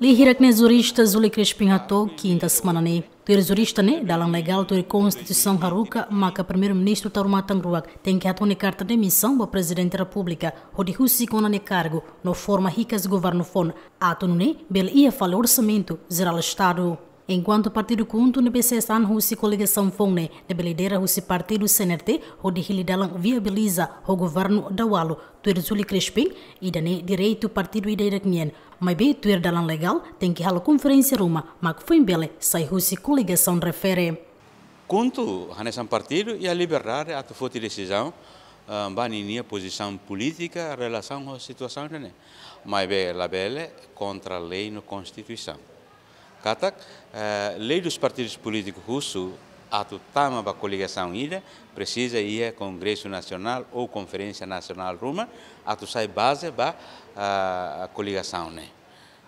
Lihirak ne zurista Zuli Crespim atou quinta semana ne. Tuir zurista ne, dalam legal tuir constituição haruka, maka primeiro-ministro Taruma Tangruak tem que ne carta de missão para presidente da república, onde Rusi kona ne cargo, no forma ricas governo fon. Ato ne, bel ia fala orçamento, geral estado enquanto partido kuntu ne e husi coligação Fone, de belidera o partido CNRT o de hilidalang viabiliza o governo dawalo tuir zuli crespin e dane direito partido Ideira iraknien mas bem tuir dalang legal tem que hala conferência ruma mas foi bele sai husi coligação refere kuntu hanesan partido e a liberar a fote decisão ah, baninia posição política em relação à situação, né? mas bela bele contra a lei na Constituição. Katak, eh, lei dos partidos políticos russos atutama para a coligação ida, precisa ir a Congresso Nacional ou Conferência Nacional Ruma, tu sai base para ah, a coligação, né?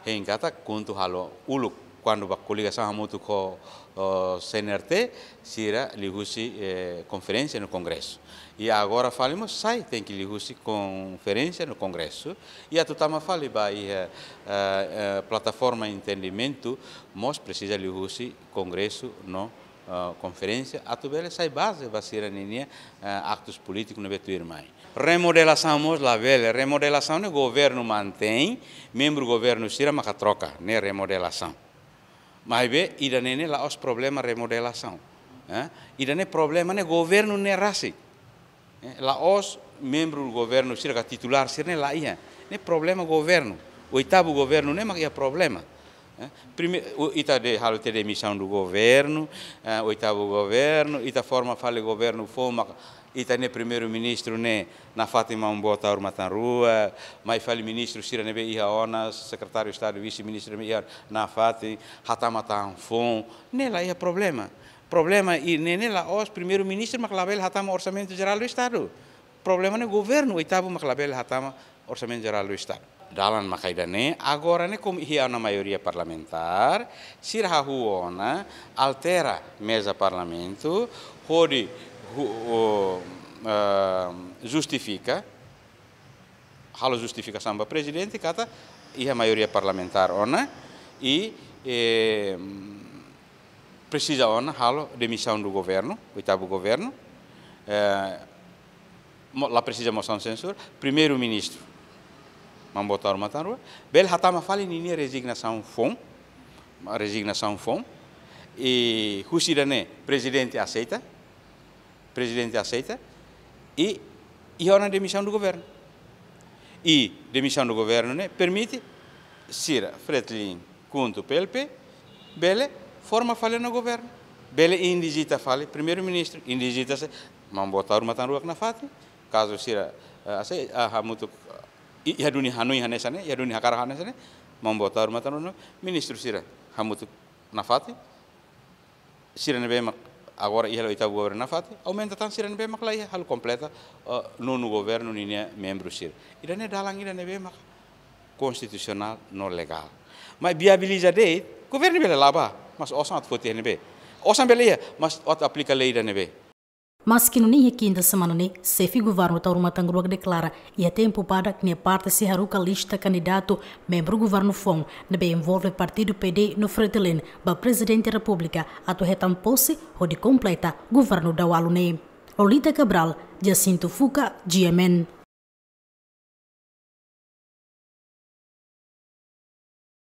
Em Katak, quanto halo, uluk quando a coligação Ramuto com oh, o CNRT, será ligusi eh, conferência no Congresso. E agora falamos, sai, tem que ligusi conferência no Congresso. E a Tutama fala, a, eh, eh, plataforma de plataforma entendimento, nós precisa ligusi Congresso no Uh, conferência, a tubele sai base vai ser a ninia uh, actos políticos no Beto Irmãe. Remodelação a lá velha, remodelação o né, governo mantém, membro do governo tira, mas troca, né remodelação. Mas bem, ainda nem lá os problemas de remodelação. Ainda né? nem problema nem né? governo nem é raça. Eh, lá os membros do governo, cerca titular, cerca é lá ia. Nem é problema governo. Oitavo governo nem mais problema. Eh? Primeiro, está de ter demissão do governo, eh, oitavo governo, da forma fala governo forma ita nem primeiro-ministro ne na Fátima um bota urma tan rua, mai fali ministro sira ne iha ona, secretário de Estado, vice-ministro ne iha na Fátima, hatama tan fon, nela é problema. Problema e nela os primeiro-ministro maclabel hatama orçamento geral do Estado. Problema no governo, oitavo maclabel hatama orçamento geral do Estado. Dalan Macaidane, agora, né, como ia na maioria parlamentar, Sir Rahuona altera mesa parlamento, Rodi uh, ehm, justifica, halo justifica samba presidente, kata ia maioria parlamentar ona, e eh, precisa ona halo demissão do governo, oitavo governo, eh, lá precisa moção de censura, primeiro-ministro mambotar matarua bel hatama fali nini resignação fom resignação fom e husidane presidente aceita presidente aceita e e ora demissão do governo e demissão do governo né permite sir, fretlin conto pelpe bele forma fale no governo bele indigita fale primeiro ministro indigita se mambotar matarua na fati caso sira a, a, a, a, iya dunia hanu iya nesane, iya dunia hakar hanu nesane, membuat tawar mata nono, ministru sira, nafati, sira nebe mak, agora iya lo ita gober nafati, aumenta tan sira nebe mak laiya, hal kompleta, eh, nunu gober nuni nia membru sira, ida ne dalang ida nebe mak, konstitusional no legal, ma biabiliza dei, gober bela laba, mas osan at fotih nebe, osan bela iya, mas at aplika leida nebe. Mas que não nem aqui ainda semana, né? Se o governo Tauro Matangrua declara e tempo para que a parte se haruca lista candidato membro do governo FON, ne envolve o partido PD no Fretilin, para presidente da república, ato retam posse ou de completa governo da Waluné. Olita Cabral, Jacinto Fuca, GMN.